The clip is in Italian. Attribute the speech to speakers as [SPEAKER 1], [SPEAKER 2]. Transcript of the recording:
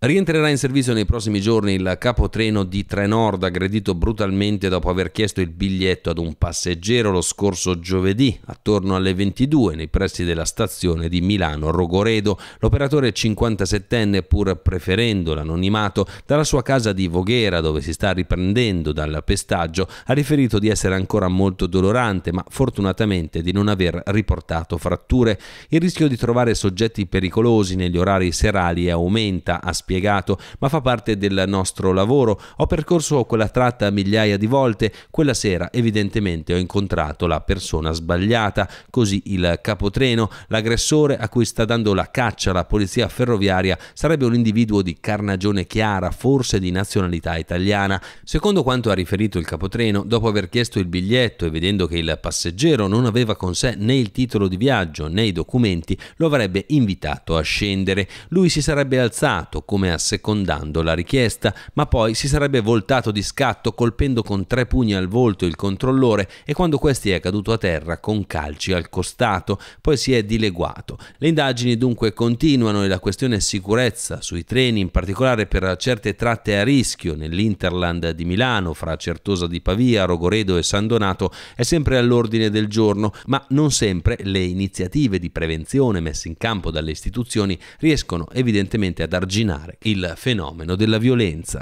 [SPEAKER 1] Rientrerà in servizio nei prossimi giorni il capotreno di Trenord aggredito brutalmente dopo aver chiesto il biglietto ad un passeggero lo scorso giovedì attorno alle 22 nei pressi della stazione di Milano Rogoredo. L'operatore 57enne pur preferendo l'anonimato dalla sua casa di Voghera dove si sta riprendendo dal pestaggio ha riferito di essere ancora molto dolorante ma fortunatamente di non aver riportato fratture. Il rischio di trovare soggetti pericolosi negli orari serali aumenta a spiegato, ma fa parte del nostro lavoro. Ho percorso quella tratta migliaia di volte, quella sera evidentemente ho incontrato la persona sbagliata, così il capotreno, l'aggressore a cui sta dando la caccia la polizia ferroviaria, sarebbe un individuo di carnagione chiara, forse di nazionalità italiana. Secondo quanto ha riferito il capotreno, dopo aver chiesto il biglietto e vedendo che il passeggero non aveva con sé né il titolo di viaggio né i documenti, lo avrebbe invitato a scendere. Lui si sarebbe alzato, come come assecondando la richiesta, ma poi si sarebbe voltato di scatto colpendo con tre pugni al volto il controllore e quando questi è caduto a terra con calci al costato, poi si è dileguato. Le indagini dunque continuano e la questione sicurezza sui treni, in particolare per certe tratte a rischio nell'Interland di Milano, fra Certosa di Pavia, Rogoredo e San Donato, è sempre all'ordine del giorno, ma non sempre le iniziative di prevenzione messe in campo dalle istituzioni riescono evidentemente ad arginare contrastare il fenomeno della violenza.